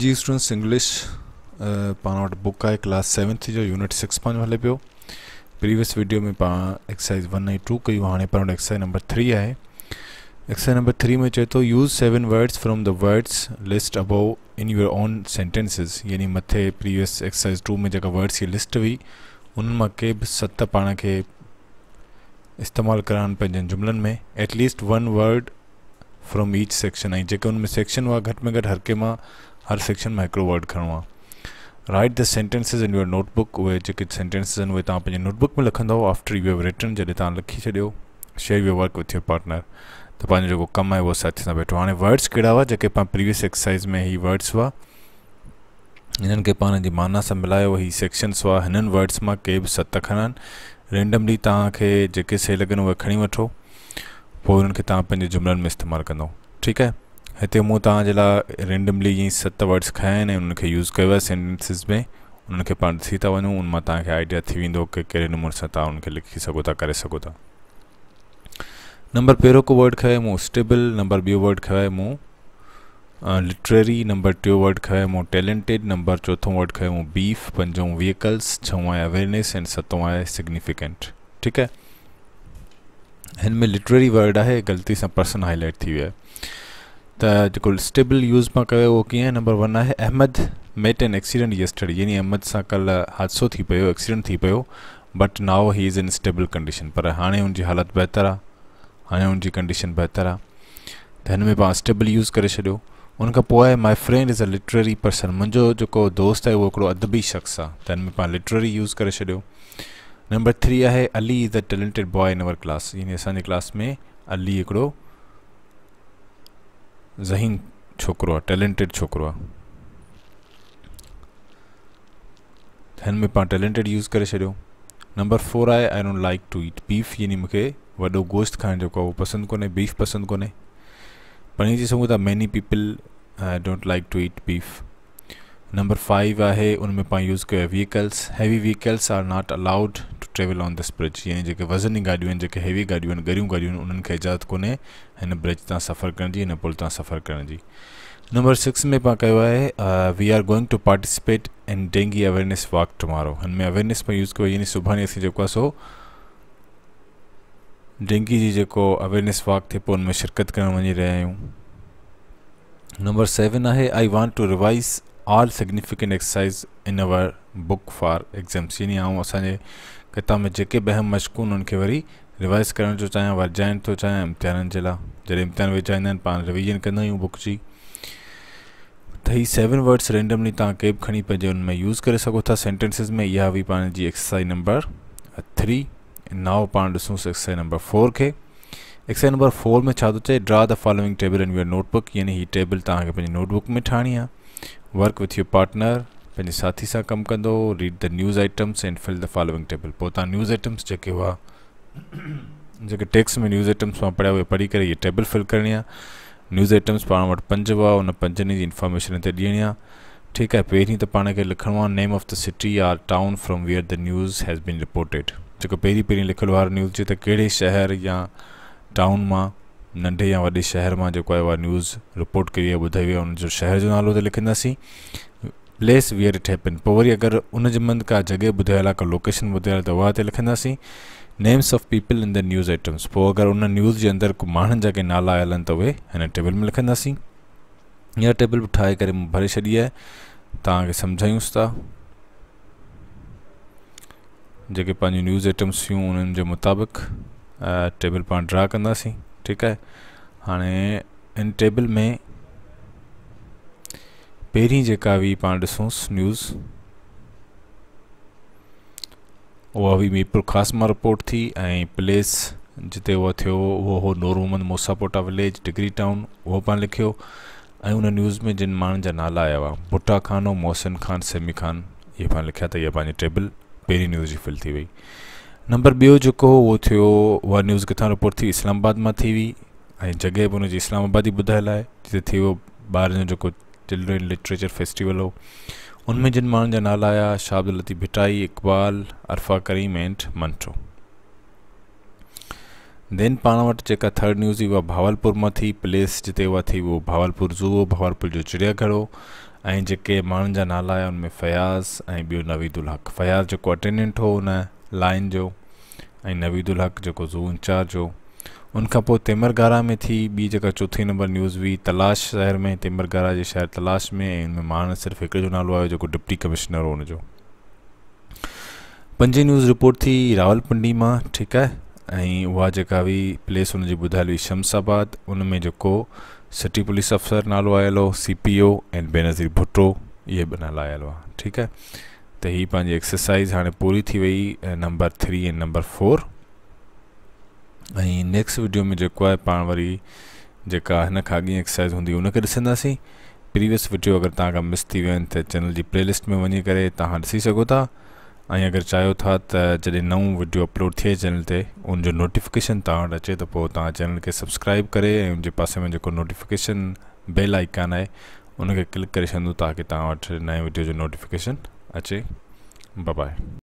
जी students English पानावट book है class seven जो यूनिट सिक्स पाण हले पो प्रीवियस वीडियो में पा एक्सरसाइज वन ऐं टू कयूं हाँ पाण वटि एक्सरसाइज नंबर थ्री है एक्सरसाइज नंबर थ्री में चए थो use seven words from the words list above in your own sentences यानी मथे प्रीवियस एक्सरसाइज टू में जेका वर्ड्स की लिस्ट हुई उन्हनि मां के बि सत पाण खे इस्तेमालु कराइनि पंहिंजनि जुमलनि में at least one word from each section आई जो उनमें सेक्शन हुआ घट में घट हर कंहिं मां हर सेक्शन में हिकिड़ो वर्ड खणणो आहे write the sentences in your notebook उहे जेके सेंटेंसिस आहिनि उहे तव्हां पंहिंजे नोटबुक में लिखंदव आफ्टर यू हैव रिटर्न जॾहिं तव्हां लिखी छॾियो share your work with your partner त पंहिंजो जेको कमु आहे उहो साथी सां वेठो हाणे वर्ड्स कहिड़ा हुआ जेके पाण प्रीवियस एक्सरसाइज़ में ही वर्ड्स हुआ हिननि खे पाण जी माना सां मिलायो ही सेक्शन्स हुआ हिननि वर्ड्स मां के बि सत खणनि आहिनि रेंडमली तव्हांखे जेके सही लॻनि उहे खणी वठो पोइ हुननि खे तव्हां पंहिंजे जुमलनि में इस्तेमालु कंदो ठीकु आहे इतने मूं तव्हांजे रेंडमली ईअं सत वर्ड्स खयां आहिनि ऐं यूज़ कयो आहे सेंटेंसिस में उनके खे पाण था वञूं उन मां तव्हांखे आइडिया थी वेंदो की कहिड़े नमूने सां तव्हां उनखे लिखी सोता था करे नंबर पहिरियों को वर्ड खयो मूं स्टेबल नंबर बो वर्ड खयो मूं लिटरेरी नंबर टियों वर्ड खयो मूं टैलेंटेड नंबर चोथों वर्ड खयो बीफ पंजो व्हीकल्स छो है अवेयरनेस एंड सतों आहे सिग्निफिकेंट ठीक है इनमें में वर्ड है ग़लती से पर्सन हाईलाइट थी वियो जेको स्टेबल यूज़ मां कयो उहो कीअं नंबर वन है Ahmed met an accident yesterday यानी अहमद से कल हादसों थी पियो एक्सीडेंट थी पियो but now he is in stable condition पर हाँ हुनजी हालत बहितर आ हाँ उनकी कंडीशन बेहतर आहे त हिन में पाण स्टेबल यूज़ कर छॾियो उनखां my friend is a literary person मुंहिंजो जो दोस्त है उहो अदबी शख़्स आहे त में पाण लिटरेरी यूज़ करे छॾियो नंबर थ्री है Ali is a talented boy in our class यानी असांजे क्लास में अली हिकिड़ो ज़हीन छोकिरो आहे टैलेंटेड छोकिरो आहे हिन में पाण टैलेंटेड यूज़ करे छॾियो नंबर फोर आहे I don't like to eat beef यानी मूंखे वॾो गोश्त खाइण जेको आहे उहो पसंदि कोन्हे बीफ पसंदि कोन्हे पाणी चई सघूं था many people I don't like to eat beef number five आहे उनमें पाण यूज़ कयो आहे vehicles heavy vehicles are not allowed travel on this bridge यानी जो वज़नी गाड़ी आहिनि जेके हैवी गाॾियूं आहिनि ॻरियूं गाॾियूं इजाज़त को ब्रिज तां सफ़र करण पुल तां सफ़र करण नंबर सिक्स में पाण कयो we are going to participate in dengue awareness walk tomorrow हिन में अवेयरनेस में यूज़ कयो यानी सुभाणे असीं डेंगी जी जेको अवेयरनेस वॉक थे उनमें शिरकत करणु वञी रहिया आहियूं नंबर सेवन है I want to revise all significant exercise in our book for exams यानी आउं असांजे कि में जेके बहम मशकून उन्हनि खे वरी रिवाइज़ करण थो चाहियां वधाइण थो चाहियां इम्तिहाननि जे लाइ जॾहिं इम्तिहान वेचाईंदा पा रिविजन कंदा बुक की त ही सेवन वर्ड्स रेंडमली तव्हां के बि खणी पंहिंजे यूज़ कर सघो था सेंटेंसिस में यह हुई पाण जी एक्सरसाइज नंबर थ्री नाव पा ॾिसूंसि एक्सरसाइज नंबर फोर खे एक्सरसाइज नंबर फोर में छा थो draw the following table in your notebook यानी हि टेबल तव्हांखे नोटबुक में ठाहिणी है वर्क विथ योर पार्टनर पंहिंजे साथी सां कमु कंदो read the news items and fill the following table पोइ तव्हां न्यूज़ आइटम्स जेके हुआ जेके टेक्स में न्यूज़ आइटम्स मां पढ़िया उहे पढ़ी करे इहे टेबल फिल करणी आहे न्यूज़ आइटम्स पाण वटि पंज हुआ उन पंजनि जी इंफॉर्मेशन हिते ॾियणी आहे ठीकु आहे पहिरीं त पाण खे लिखणो आहे name of the city or town from where the news has been reported जेको पहिरीं पहिरीं लिखियलु वारो न्यूज़ जे त कहिड़े शहर या टाउन मां नंढे या वॾे शहर मां जेको आहे उहा न्यूज़ रिपोर्ट कई आहे ॿुधाई वई आहे हुनजो शहर जो नालो त लिखंदासीं प्लेस वियर इट हैपन पोइ वरी उन उनजमंद का जॻहि ॿुधायल आहे का लोकेशन ॿुधायल त उहा ते names of people in the news items अगर उन न्यूज़ के अंदर को मान जा नाला आयल तो त टेबल में लिखंदासीं यह टेबल बि कर भरे छॾी है तव्हांखे सम्झायूंसि न्यूज़ आइटम्स हुयूं उन्हनि मुताबिक़ टेबल पा ड्रा कंदासीं ठीक है हाँ इन टेबल में पहिरीं जेका हुई पाण ॾिसूंसि न्यूज़ उहा हुई मीरपुर ख़ासि मां रिपोर्ट थी ऐं प्लेस जिते उहो थियो उहो हो नूरूम मोसापोटा विलेज डिग्री टाउन उहो पाण लिखियो ऐं उन न्यूज़ में जिन माण्हुनि जा नाला आया हुआ बुटा खान हो मोहसिन ख़ान सेमी खान इहे पाण लिखिया त इहा पंहिंजी टेबल पहिरीं न्यूज़ जी फिल थी वई नंबर ॿियो जेको हुओ उहो थियो उहा न्यूज़ किथां रिपोर्ट थी इस्लामाबाद मां थी हुई ऐं जॻहि बि हुनजी इस्लामाबाद ई ॿुधायल आहे जिते थी वियो ॿारनि जो जेको चिल्ड्रेन लिटरेचर फेस्टिवल हो उनमें जिन माण्हुनि जा नाला आया शाहब्दुल लतीफ़ भिटाई इक़बाल अरफ़ा करीम एंड मंटो देन पाण वटि जेका थर्ड न्यूज़ हुई उहा भावलपुर मां थी प्लेस जिते उहा थी उहो भावलपुर ज़ू हो भावलपुर जो चिड़ियाघर हो ऐं जेके माण्हुनि जा नाला आया उनमें फ़याज़ ऐं ॿियो नवीदुल हक़ फ़याज़ जेको अटेंडेंट हो उन लाइन जो ऐं नवीदुल हक़ जेको ज़ू इंचार्ज हो उनखां पोइ तिमरगारा में थी बी जेका चोथीं नंबर न्यूज़ हुई तलाश शहर में तिमरगारा जे शहर तलाश में ऐं हुनमें माण्हू सिर्फ़ु जो नालो आयो जेको डिप्टी कमिश्नर हो हुनजो पंजी न्यूज़ रिपोर्ट थी रावलपिंडी मां ठीक है वह उहा जेका प्लेस उनकी ॿुधायल हुई शमशाबाद उन में जेको सिटी पुलिस अफ़सर नालो आयल हो सी पी ओ ऐं बेनज़ीर भुट्टो ये भी नाला आयल हुआ ठीकु आहे त पाँच एक्सरसाइज़ हाँ पूरी थी वही number three and number four ऐं नेक्स्ट वीडियो में जो है पा वरी जेका हिन एक्सरसाइज़ होंगी हुनखे ॾिसंदासीं प्रीवियस वीडियो अगर तव्हां मिस थी त चैनल की प्लेलिस्ट में वही करे तव्हां ॾिसी सघो था ऐं अगरि था त जॾहिं नओं वीडियो अपलोड थिए चैनल से उनजो नोटिफिकेशन तुट अचे तो चैनल के सब्सक्राइब करे उनके पास में जो नोटिफिकेशन बेल आइकन है उनके क्लिक कर छॾंदो ताकि तव्हां वटि नएं वीडियो जो नोटिफिकेशन अचे बाय